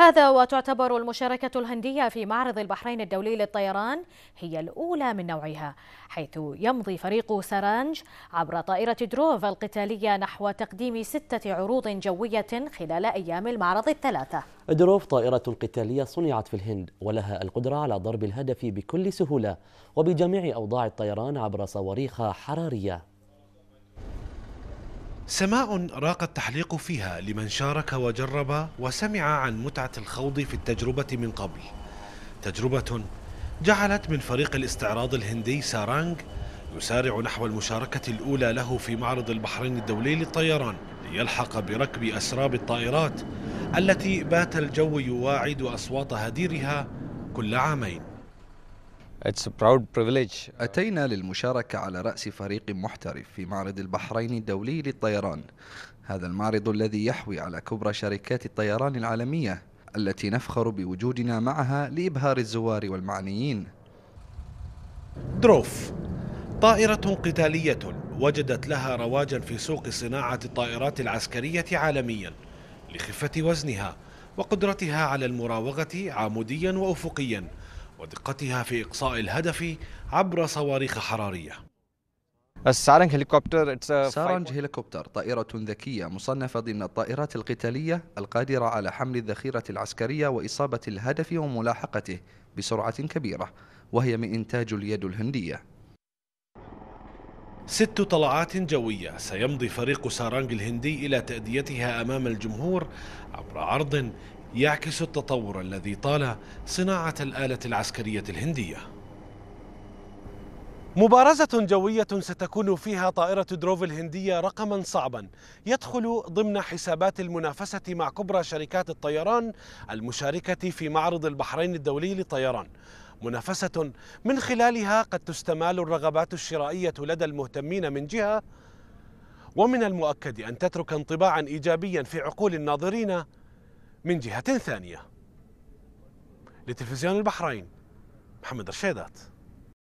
هذا وتعتبر المشاركة الهندية في معرض البحرين الدولي للطيران هي الأولى من نوعها حيث يمضي فريق سرانج عبر طائرة دروف القتالية نحو تقديم ستة عروض جوية خلال أيام المعرض الثلاثة دروف طائرة قتالية صنعت في الهند ولها القدرة على ضرب الهدف بكل سهولة وبجميع أوضاع الطيران عبر صواريخ حرارية سماء راق التحليق فيها لمن شارك وجرب وسمع عن متعة الخوض في التجربة من قبل تجربة جعلت من فريق الاستعراض الهندي سارانج يسارع نحو المشاركة الأولى له في معرض البحرين الدولي للطيران ليلحق بركب أسراب الطائرات التي بات الجو يواعد أصوات هديرها كل عامين أتينا للمشاركة على رأس فريق محترف في معرض البحرين الدولي للطيران هذا المعرض الذي يحوي على كبرى شركات الطيران العالمية التي نفخر بوجودنا معها لإبهار الزوار والمعنيين دروف طائرة قتالية وجدت لها رواجا في سوق صناعة الطائرات العسكرية عالميا لخفة وزنها وقدرتها على المراوغة عموديا وأفقيا ودقتها في إقصاء الهدف عبر صواريخ حرارية السارنج هليكوبتر سارنج هليكوبتر طائرة ذكية مصنفة ضمن الطائرات القتالية القادرة على حمل الذخيرة العسكرية وإصابة الهدف وملاحقته بسرعة كبيرة وهي من إنتاج اليد الهندية ست طلعات جوية سيمضي فريق سارانج الهندي إلى تأديتها أمام الجمهور عبر عرض يعكس التطور الذي طال صناعة الآلة العسكرية الهندية مبارزة جوية ستكون فيها طائرة دروف الهندية رقما صعبا يدخل ضمن حسابات المنافسة مع كبرى شركات الطيران المشاركة في معرض البحرين الدولي للطيران منافسة من خلالها قد تستمال الرغبات الشرائية لدى المهتمين من جهة ومن المؤكد أن تترك انطباعا إيجابيا في عقول الناظرين من جهة ثانية لتلفزيون البحرين محمد رشيدات